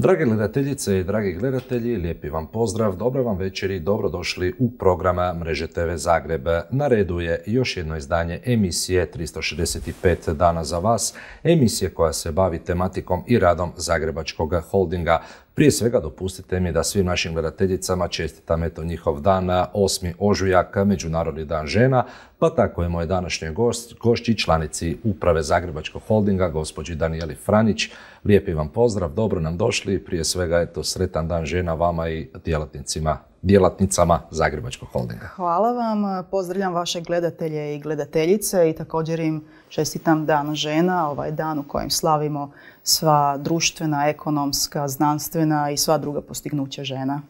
Drage gledateljice i dragi gledatelji, lijepi vam pozdrav, dobro vam večeri, dobrodošli u programa Mreže TV Zagreb. Na redu je još jedno izdanje emisije 365 dana za vas, emisije koja se bavi tematikom i radom Zagrebačkog holdinga. Prije svega dopustite mi da svim našim gledateljicama čestitam eto njihov dan 8. ožujak, Međunarodni dan žena, pa tako je moj današnji gost, gošći članici Uprave Zagrebačkog holdinga, gospođi Danijeli Franić. Lijepi vam pozdrav, dobro nam došli prije svega eto sretan dan žena vama i djelatnicima djelatnicama Zagrebačkog holdinga. Hvala vam, pozdravljam vaše gledatelje i gledateljice i također im čestitam Dan žena, ovaj dan u kojem slavimo sva društvena, ekonomska, znanstvena i sva druga postignuća žena.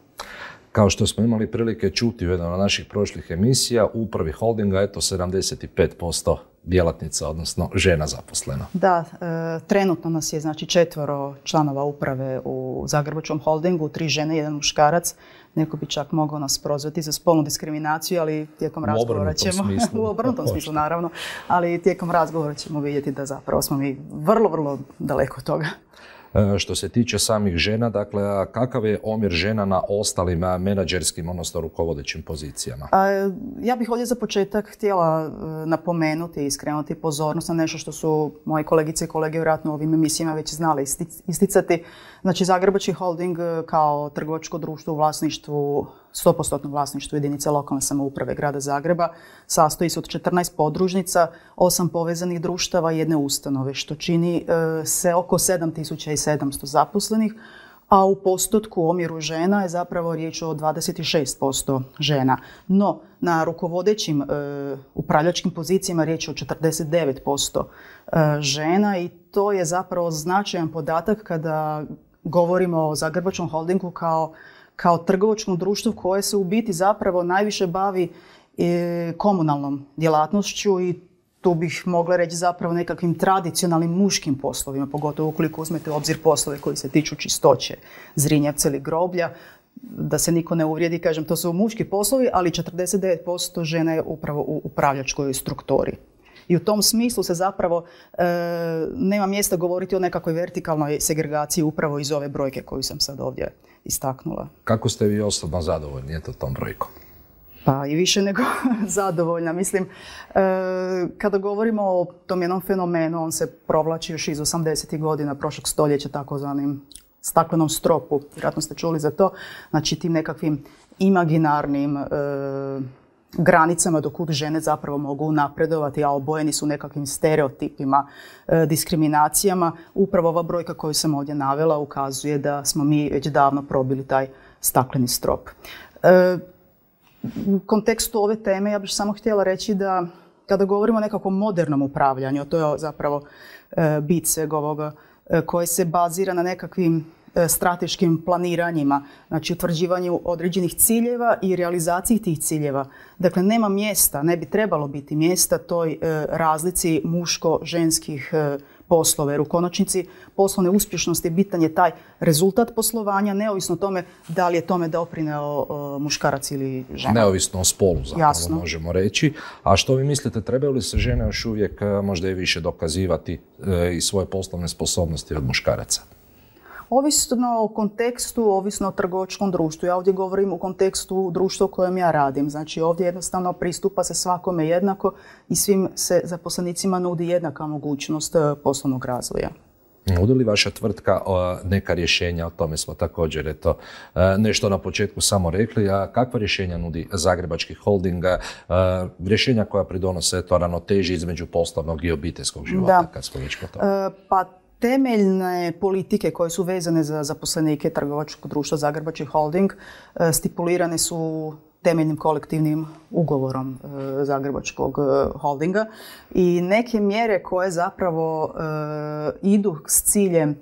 Kao što smo imali prilike čuti u jednom od naših prošlih emisija, u upravi holdinga je to 75% djelatnica, odnosno žena zaposlena. Da, e, trenutno nas je znači četvoro članova uprave u Zagrebačkom holdingu, tri žene, jedan muškarac neko bi čak mogao nas prozvati za spolnu diskriminaciju, ali tijekom razgovora ćemo... u obrnutom smislu, naravno. Ali tijekom razgovora ćemo vidjeti da zapravo smo mi vrlo, vrlo daleko od toga. E, što se tiče samih žena, dakle, kakav je omjer žena na ostalim menadžerskim, odnosno rukovodećim pozicijama? Ja bih ovdje za početak htjela e, napomenuti i iskrenuti pozornost na nešto što su moje kolegice i kolege vjerojatno u ovim emisijama već znali isticati Znači, Zagrebački holding e, kao trgovačko društvo u vlasništvu, 100% vlasništvu jedinice lokalne samouprave grada Zagreba sastoji se od 14 podružnica, 8 povezanih društava i jedne ustanove, što čini e, se oko 7700 zaposlenih, a u postotku omjeru žena je zapravo riječ o 26% žena. No, na rukovodećim e, upravljačkim pozicijama riječ je o 49% žena i to je zapravo značajan podatak kada govorimo o Zagrebačkom holdingu kao, kao trgovačkom društvu koje se u biti zapravo najviše bavi e, komunalnom djelatnošću i tu bih mogla reći zapravo nekakvim tradicionalnim muškim poslovima, pogotovo ukoliko uzmete u obzir poslove koji se tiču čistoće, zrinjevce ili groblja, da se niko ne uvrijedi, kažem, to su muški poslovi, ali 49% žene je upravo u upravljačkoj strukturi i u tom smislu se zapravo e, nema mjesta govoriti o nekakvoj vertikalnoj segregaciji upravo iz ove brojke koju sam sad ovdje istaknula. Kako ste vi osobno zadovoljni eto tom brojkom? Pa i više nego zadovoljna. Mislim, e, kada govorimo o tom jednom fenomenu, on se provlači još iz 80. godina prošlog stoljeća takozvanim staklenom stropu. Vjerojatno ste čuli za to. Znači tim nekakvim imaginarnim e, granicama do kud žene zapravo mogu napredovati, a obojeni su nekakvim stereotipima, e, diskriminacijama. Upravo ova brojka koju sam ovdje navela ukazuje da smo mi već davno probili taj stakleni strop. E, u kontekstu ove teme ja bih samo htjela reći da kada govorimo o nekakvom modernom upravljanju, to je zapravo e, bit svega ovoga, koje se bazira na nekakvim E, strateškim planiranjima, znači utvrđivanju određenih ciljeva i realizaciji tih ciljeva. Dakle, nema mjesta, ne bi trebalo biti mjesta toj e, razlici muško-ženskih e, poslove. Jer u konačnici poslovne uspješnosti bitan je taj rezultat poslovanja, neovisno tome da li je tome doprineo muškarac ili žena. Neovisno o spolu zapravo Jasno. možemo reći. A što vi mislite, trebaju li se žene još uvijek možda i više dokazivati i svoje poslovne sposobnosti od muškaraca? Ovisno o kontekstu, ovisno o trgovačkom društvu. Ja ovdje govorim u kontekstu društva u kojem ja radim. Znači ovdje jednostavno pristupa se svakome jednako i svim se zaposlenicima nudi jednaka mogućnost e, poslovnog razvoja. Nudi li vaša tvrtka neka rješenja, o tome smo također eto, e, nešto na početku samo rekli, a kakva rješenja nudi Zagrebački holding, e, rješenja koja pridonose to ravnoteži između poslovnog i obiteljskog života, kad smo Pa temeljne politike koje su vezane za zaposlenike trgovačkog društva Zagrebački holding e, stipulirane su temeljnim kolektivnim ugovorom e, Zagrebačkog e, holdinga i neke mjere koje zapravo idu s ciljem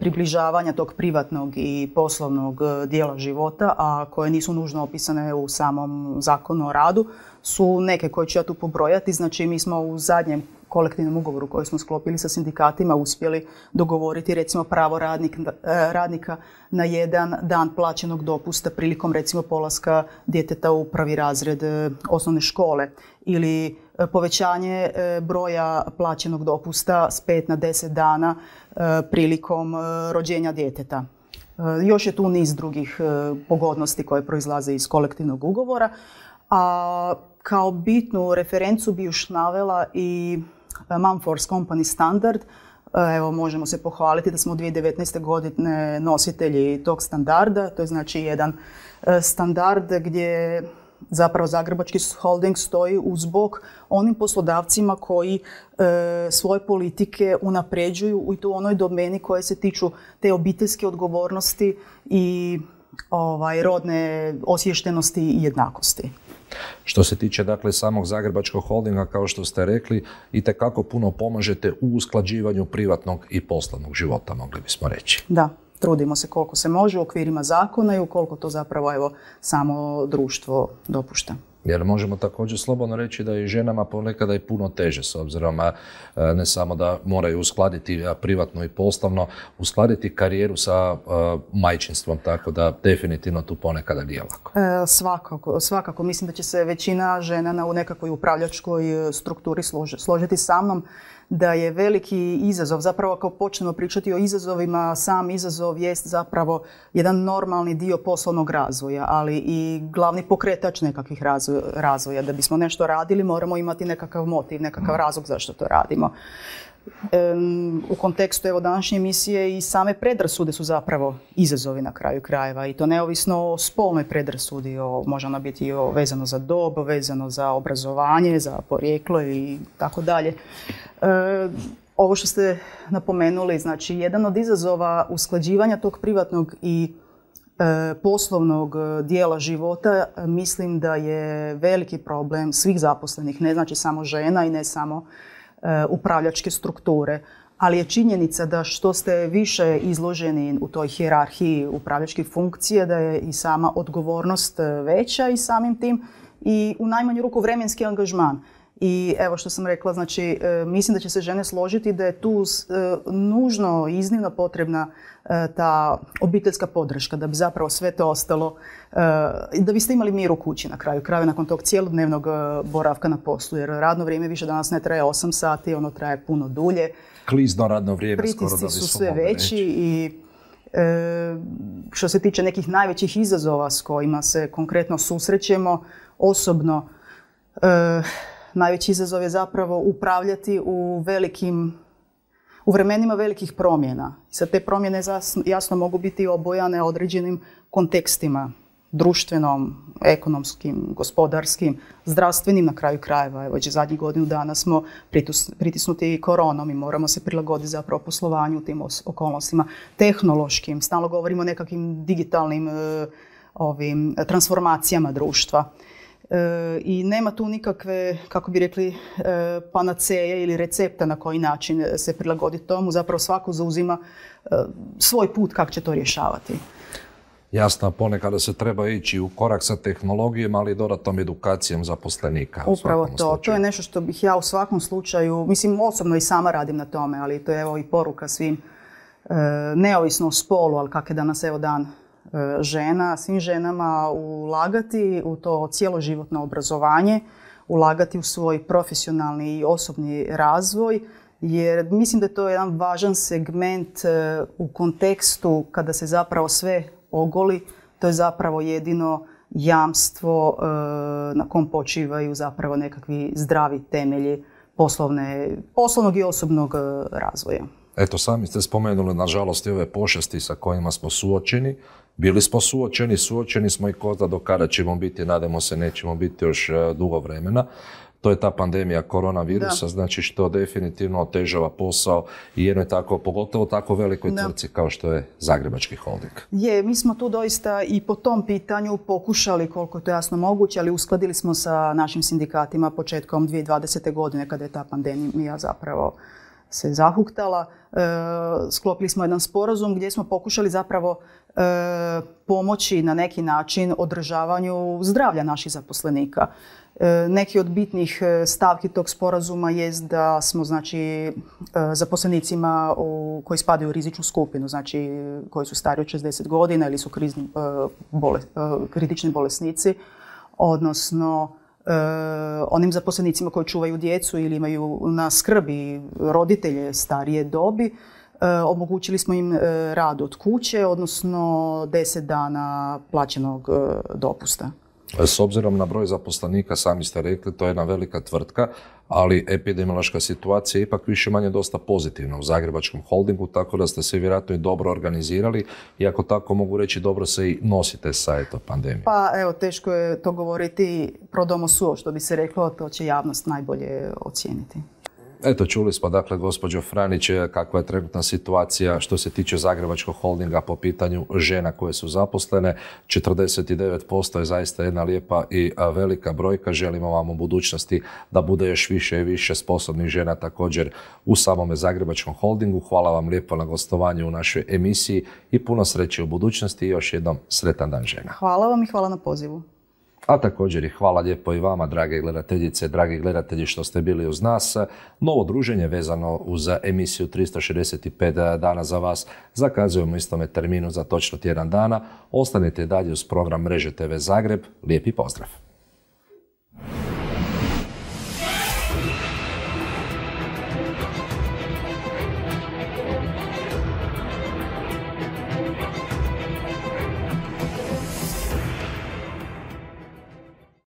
približavanja tog privatnog i poslovnog dijela života, a koje nisu nužno opisane u samom zakonu o radu, su neke koje ću ja tu pobrojati. Znači, mi smo u zadnjem kolektivnom ugovoru koji smo sklopili sa sindikatima uspjeli dogovoriti recimo pravo radnik, eh, radnika na jedan dan plaćenog dopusta prilikom recimo polaska djeteta u prvi razred eh, osnovne škole ili eh, povećanje broja plaćenog dopusta s 5 na 10 dana prilikom rođenja djeteta. Još je tu niz drugih pogodnosti koje proizlaze iz kolektivnog ugovora, a kao bitnu referencu bi još navela i Eh, Manforce Company standard. Eh, evo, možemo se pohvaliti da smo u 2019. godine nositelji tog standarda. To je znači jedan eh, standard gdje zapravo Zagrebački holding stoji uz bok onim poslodavcima koji svoje politike unapređuju u onoj domeni koje se tiču te obiteljske odgovornosti i ovaj, rodne osještenosti i jednakosti. Što se tiče dakle samog Zagrebačkog holdinga, kao što ste rekli, i kako puno pomažete u usklađivanju privatnog i poslovnog života, mogli bismo reći. Da, trudimo se koliko se može u okvirima zakona i ukoliko to zapravo evo, samo društvo dopušta. Jer možemo također slobodno reći da je ženama ponekada i puno teže s obzirom e, ne samo da moraju uskladiti privatno i poslovno, uskladiti karijeru sa e, majčinstvom, tako da definitivno tu ponekada nije lako. E, svakako, svakako. Mislim da će se većina žena u nekakvoj upravljačkoj strukturi složiti sa mnom da je veliki izazov, zapravo ako počnemo pričati o izazovima, sam izazov jest zapravo jedan normalni dio poslovnog razvoja, ali i glavni pokretač nekakvih razvoja. Da bismo nešto radili moramo imati nekakav motiv, nekakav razlog zašto to radimo u kontekstu evo današnje emisije i same predrasude su zapravo izazovi na kraju krajeva i to neovisno o spolnoj predrasudi, o, može ona biti o, vezano za dob, vezano za obrazovanje, za porijeklo i tako dalje. Ovo što ste napomenuli, znači jedan od izazova usklađivanja tog privatnog i e, poslovnog dijela života mislim da je veliki problem svih zaposlenih, ne znači samo žena i ne samo E, upravljačke strukture. Ali je činjenica da što ste više izloženi u toj hjerarhiji upravljačkih funkcije, da je i sama odgovornost e, veća i samim tim i u najmanju ruku vremenski angažman. I evo što sam rekla, znači e, mislim da će se žene složiti da je tu e, nužno i iznimno potrebna e, ta obiteljska podrška da bi zapravo sve to ostalo, da biste imali mir u kući na kraju kraju nakon tog cijelodnevnog boravka na poslu jer radno vrijeme više danas ne traje 8 sati, ono traje puno dulje. Klizno radno vrijeme skoro da su sve veći i što se tiče nekih najvećih izazova s kojima se konkretno susrećemo osobno najveći izazov je zapravo upravljati u velikim u vremenima velikih promjena. Sad te promjene jasno mogu biti obojane određenim kontekstima, društvenom, ekonomskim, gospodarskim, zdravstvenim na kraju krajeva. Evo, zadnjih godinu dana smo pritisnuti koronom i moramo se prilagoditi zapravo poslovanju u tim okolnostima, tehnološkim, stalno govorimo o nekakvim digitalnim eh, ovim transformacijama društva. E, I nema tu nikakve, kako bi rekli, e, panaceje ili recepta na koji način se prilagoditi tomu. Zapravo svako zauzima e, svoj put kako će to rješavati. Jasno, ponekada se treba ići u korak sa tehnologijom, ali i dodatnom edukacijom zaposlenika. Upravo to. To je nešto što bih ja u svakom slučaju, mislim osobno i sama radim na tome, ali to je evo i poruka svim, neovisno o spolu, ali kak je danas evo dan E, žena, svim ženama ulagati u to cijeloživotno obrazovanje, ulagati u svoj profesionalni i osobni razvoj, jer mislim da je to jedan važan segment e, u kontekstu kada se zapravo sve ogoli, to je zapravo jedino jamstvo e, na kom počivaju zapravo nekakvi zdravi temelji poslovne, poslovnog i osobnog razvoja. Eto, sami ste spomenuli, nažalost, i ove pošesti sa kojima smo suočeni. Bili smo suočeni, suočeni smo i ko zna do kada ćemo biti, nadamo se nećemo biti još e, dugo vremena. To je ta pandemija koronavirusa, znači što definitivno otežava posao i jednoj tako, pogotovo tako velikoj da. tvrci kao što je Zagrebački holding. Je, mi smo tu doista i po tom pitanju pokušali koliko je to jasno moguće, ali uskladili smo sa našim sindikatima početkom 2020. godine kada je ta pandemija zapravo se zahuktala. E, sklopili smo jedan sporazum gdje smo pokušali zapravo e, pomoći na neki način održavanju zdravlja naših zaposlenika. E, neki od bitnih stavki tog sporazuma je da smo znači, zaposlenicima koji spadaju u rizičnu skupinu, znači koji su stariji od 60 godina ili su krizni, kritični bolesnici, odnosno Eh, onim zaposlenicima koji čuvaju djecu ili imaju na skrbi roditelje starije dobi, eh, omogućili smo im eh, rad od kuće, odnosno 10 dana plaćenog dopusta. S obzirom na broj zaposlenika, sami ste rekli, to je jedna velika tvrtka, ali epidemiološka situacija je ipak više manje dosta pozitivna u Zagrebačkom holdingu, tako da ste se vjerojatno i dobro organizirali i ako tako mogu reći, dobro se i nosite sa eto pandemijom. Pa evo, teško je to govoriti pro domo suo, što bi se reklo, to će javnost najbolje ocijeniti. Eto, čuli smo dakle gospođo Franić kakva je trenutna situacija što se tiče Zagrebačkog holdinga po pitanju žena koje su zaposlene. 49% je zaista jedna lijepa i velika brojka. Želimo vam u budućnosti da bude još više i više sposobnih žena također u samome Zagrebačkom holdingu. Hvala vam lijepo na gostovanju u našoj emisiji i puno sreće u budućnosti i još jednom sretan dan žena. Hvala vam i hvala na pozivu. A također i hvala lijepo i vama, drage gledateljice, dragi gledatelji, što ste bili uz nas. Novo druženje vezano uz emisiju 365 dana za vas zakazujemo istome terminu za točno tjedan dana. Ostanite dalje uz program Mreže TV Zagreb. Lijepi pozdrav!